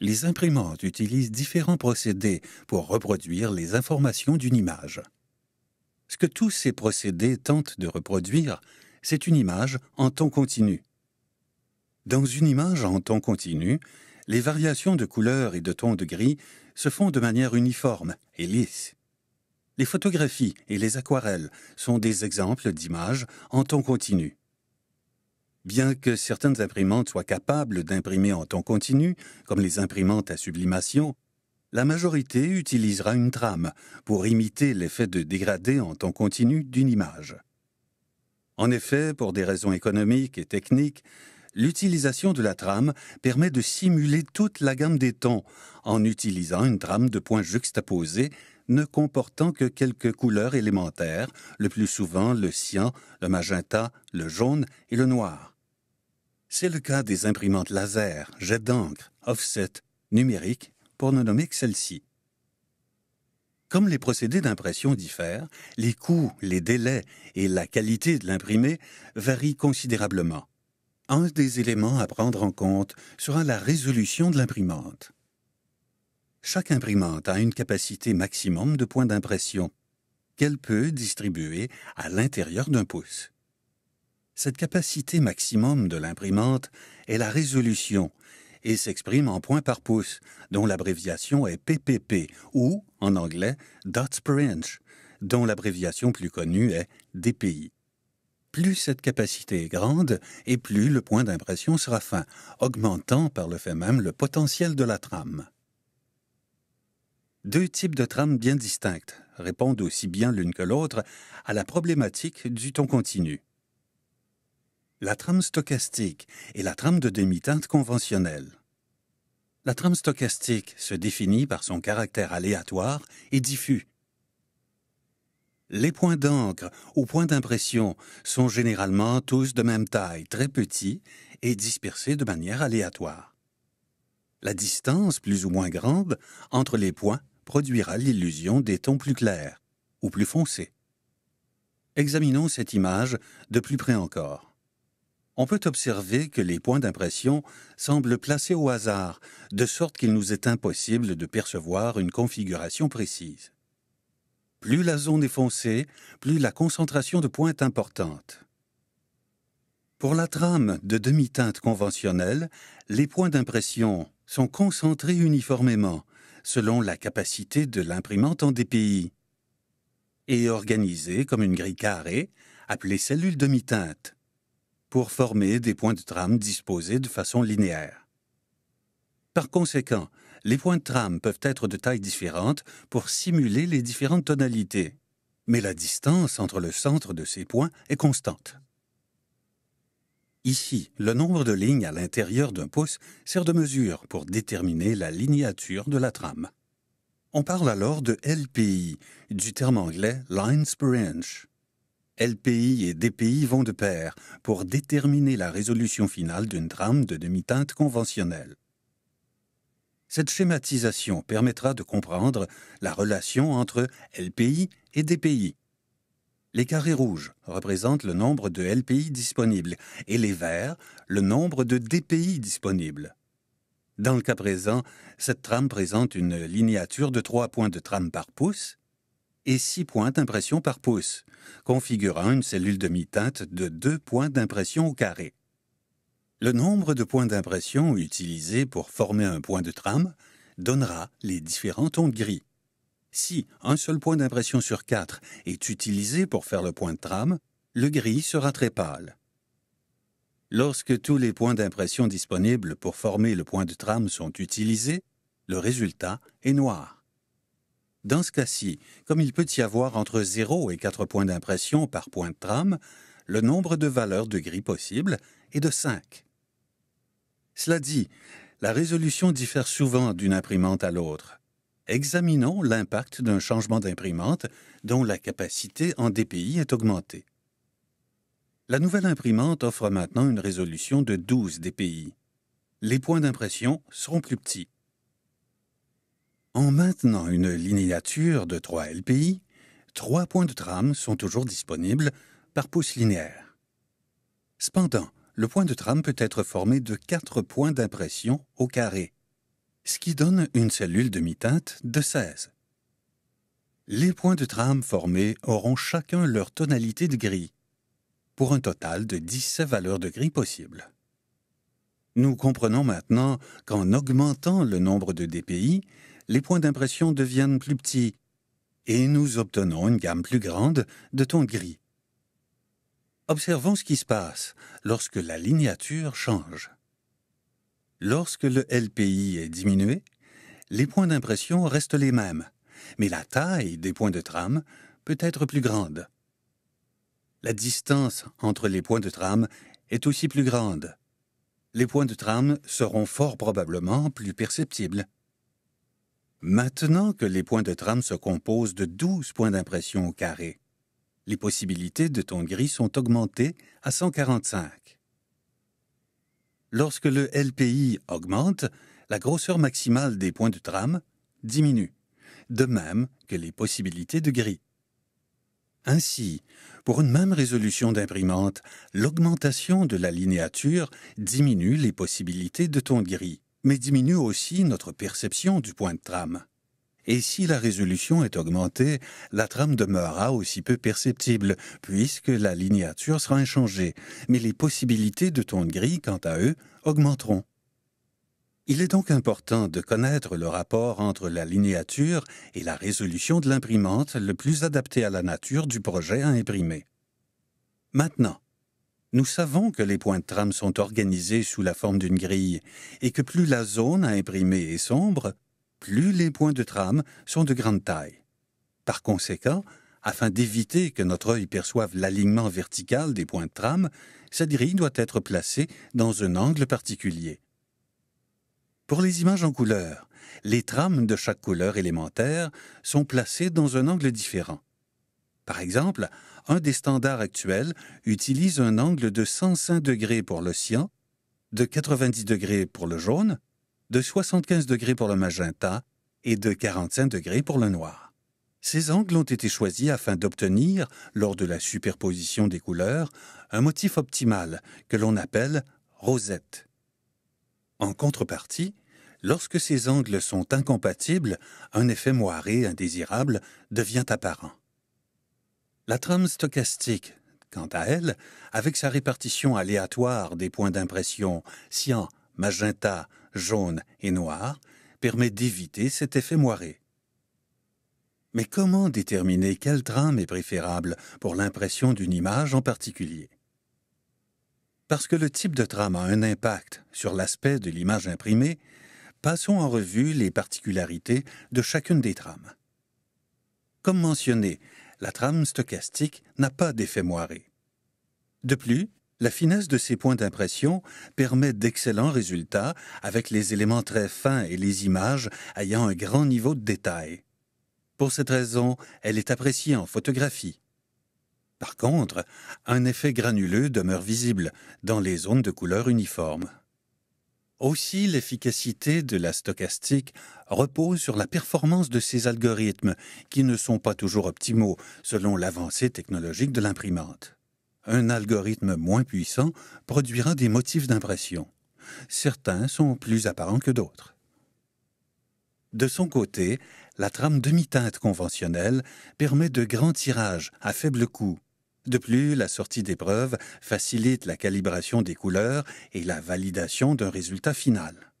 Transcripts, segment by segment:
les imprimantes utilisent différents procédés pour reproduire les informations d'une image. Ce que tous ces procédés tentent de reproduire, c'est une image en temps continu. Dans une image en temps continu, les variations de couleur et de ton de gris se font de manière uniforme et lisse. Les photographies et les aquarelles sont des exemples d'images en temps continu. Bien que certaines imprimantes soient capables d'imprimer en ton continu, comme les imprimantes à sublimation, la majorité utilisera une trame pour imiter l'effet de dégradé en ton continu d'une image. En effet, pour des raisons économiques et techniques, l'utilisation de la trame permet de simuler toute la gamme des tons en utilisant une trame de points juxtaposés ne comportant que quelques couleurs élémentaires, le plus souvent le cyan, le magenta, le jaune et le noir. C'est le cas des imprimantes laser, jet d'encre, offset, numérique, pour ne nommer que celles-ci. Comme les procédés d'impression diffèrent, les coûts, les délais et la qualité de l'imprimé varient considérablement. Un des éléments à prendre en compte sera la résolution de l'imprimante. Chaque imprimante a une capacité maximum de points d'impression qu'elle peut distribuer à l'intérieur d'un pouce. Cette capacité maximum de l'imprimante est la résolution et s'exprime en points par pouce, dont l'abréviation est PPP ou, en anglais, dots per inch, dont l'abréviation plus connue est DPI. Plus cette capacité est grande et plus le point d'impression sera fin, augmentant par le fait même le potentiel de la trame. Deux types de trames bien distinctes répondent aussi bien l'une que l'autre à la problématique du ton continu la trame stochastique et la trame de demi-teinte conventionnelle. La trame stochastique se définit par son caractère aléatoire et diffus. Les points d'encre ou points d'impression sont généralement tous de même taille, très petits, et dispersés de manière aléatoire. La distance, plus ou moins grande, entre les points produira l'illusion des tons plus clairs ou plus foncés. Examinons cette image de plus près encore on peut observer que les points d'impression semblent placés au hasard, de sorte qu'il nous est impossible de percevoir une configuration précise. Plus la zone est foncée, plus la concentration de points est importante. Pour la trame de demi-teinte conventionnelle, les points d'impression sont concentrés uniformément, selon la capacité de l'imprimante en DPI, et organisés comme une grille carrée, appelée cellule demi-teinte pour former des points de trame disposés de façon linéaire. Par conséquent, les points de trame peuvent être de tailles différentes pour simuler les différentes tonalités, mais la distance entre le centre de ces points est constante. Ici, le nombre de lignes à l'intérieur d'un pouce sert de mesure pour déterminer la lignature de la trame. On parle alors de LPI, du terme anglais lines per inch. LPI et DPI vont de pair pour déterminer la résolution finale d'une trame de demi-teinte conventionnelle. Cette schématisation permettra de comprendre la relation entre LPI et DPI. Les carrés rouges représentent le nombre de LPI disponibles et les verts le nombre de DPI disponibles. Dans le cas présent, cette trame présente une linéature de trois points de trame par pouce et 6 points d'impression par pouce, configurant une cellule demi teinte de 2 points d'impression au carré. Le nombre de points d'impression utilisés pour former un point de trame donnera les différents tons de gris. Si un seul point d'impression sur quatre est utilisé pour faire le point de trame, le gris sera très pâle. Lorsque tous les points d'impression disponibles pour former le point de trame sont utilisés, le résultat est noir. Dans ce cas-ci, comme il peut y avoir entre 0 et 4 points d'impression par point de trame, le nombre de valeurs de gris possibles est de 5. Cela dit, la résolution diffère souvent d'une imprimante à l'autre. Examinons l'impact d'un changement d'imprimante dont la capacité en DPI est augmentée. La nouvelle imprimante offre maintenant une résolution de 12 DPI. Les points d'impression seront plus petits. En maintenant une linéature de 3 LPI, trois points de trame sont toujours disponibles par pouce linéaire. Cependant, le point de trame peut être formé de quatre points d'impression au carré, ce qui donne une cellule demi teinte de 16. Les points de trame formés auront chacun leur tonalité de gris, pour un total de 17 valeurs de gris possibles. Nous comprenons maintenant qu'en augmentant le nombre de DPI, les points d'impression deviennent plus petits et nous obtenons une gamme plus grande de tons gris. Observons ce qui se passe lorsque la lignature change. Lorsque le LPI est diminué, les points d'impression restent les mêmes, mais la taille des points de trame peut être plus grande. La distance entre les points de trame est aussi plus grande. Les points de trame seront fort probablement plus perceptibles. Maintenant que les points de trame se composent de 12 points d'impression au carré, les possibilités de ton gris sont augmentées à 145. Lorsque le LPI augmente, la grosseur maximale des points de trame diminue, de même que les possibilités de gris. Ainsi, pour une même résolution d'imprimante, l'augmentation de la linéature diminue les possibilités de ton gris mais diminue aussi notre perception du point de trame. Et si la résolution est augmentée, la trame demeurera aussi peu perceptible, puisque la linéature sera inchangée, mais les possibilités de de gris, quant à eux, augmenteront. Il est donc important de connaître le rapport entre la linéature et la résolution de l'imprimante le plus adapté à la nature du projet à imprimer. Maintenant, nous savons que les points de trame sont organisés sous la forme d'une grille, et que plus la zone à imprimer est sombre, plus les points de trame sont de grande taille. Par conséquent, afin d'éviter que notre œil perçoive l'alignement vertical des points de trame, cette grille doit être placée dans un angle particulier. Pour les images en couleur, les trames de chaque couleur élémentaire sont placées dans un angle différent. Par exemple, un des standards actuels utilise un angle de 105 degrés pour le cyan, de 90 degrés pour le jaune, de 75 degrés pour le magenta et de 45 degrés pour le noir. Ces angles ont été choisis afin d'obtenir, lors de la superposition des couleurs, un motif optimal que l'on appelle rosette. En contrepartie, lorsque ces angles sont incompatibles, un effet moiré indésirable devient apparent. La trame stochastique, quant à elle, avec sa répartition aléatoire des points d'impression cyan, magenta, jaune et noir, permet d'éviter cet effet moiré. Mais comment déterminer quelle trame est préférable pour l'impression d'une image en particulier Parce que le type de trame a un impact sur l'aspect de l'image imprimée, passons en revue les particularités de chacune des trames. Comme mentionné, la trame stochastique n'a pas d'effet moiré. De plus, la finesse de ces points d'impression permet d'excellents résultats avec les éléments très fins et les images ayant un grand niveau de détail. Pour cette raison, elle est appréciée en photographie. Par contre, un effet granuleux demeure visible dans les zones de couleur uniforme. Aussi, l'efficacité de la stochastique repose sur la performance de ces algorithmes, qui ne sont pas toujours optimaux selon l'avancée technologique de l'imprimante. Un algorithme moins puissant produira des motifs d'impression. Certains sont plus apparents que d'autres. De son côté, la trame demi-teinte conventionnelle permet de grands tirages à faible coût. De plus, la sortie d'épreuve facilite la calibration des couleurs et la validation d'un résultat final.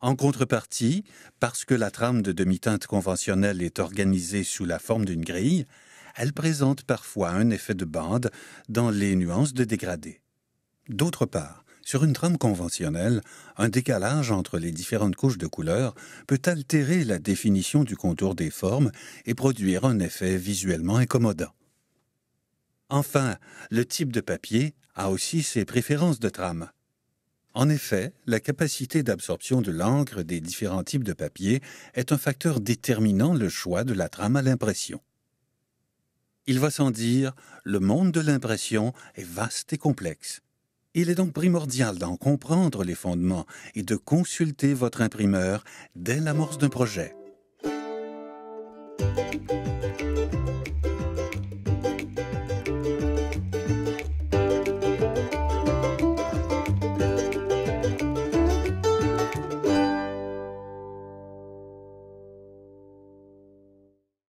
En contrepartie, parce que la trame de demi-teinte conventionnelle est organisée sous la forme d'une grille, elle présente parfois un effet de bande dans les nuances de dégradé. D'autre part, sur une trame conventionnelle, un décalage entre les différentes couches de couleurs peut altérer la définition du contour des formes et produire un effet visuellement incommodant. Enfin, le type de papier a aussi ses préférences de trame. En effet, la capacité d'absorption de l'encre des différents types de papier est un facteur déterminant le choix de la trame à l'impression. Il va sans dire, le monde de l'impression est vaste et complexe. Il est donc primordial d'en comprendre les fondements et de consulter votre imprimeur dès l'amorce d'un projet.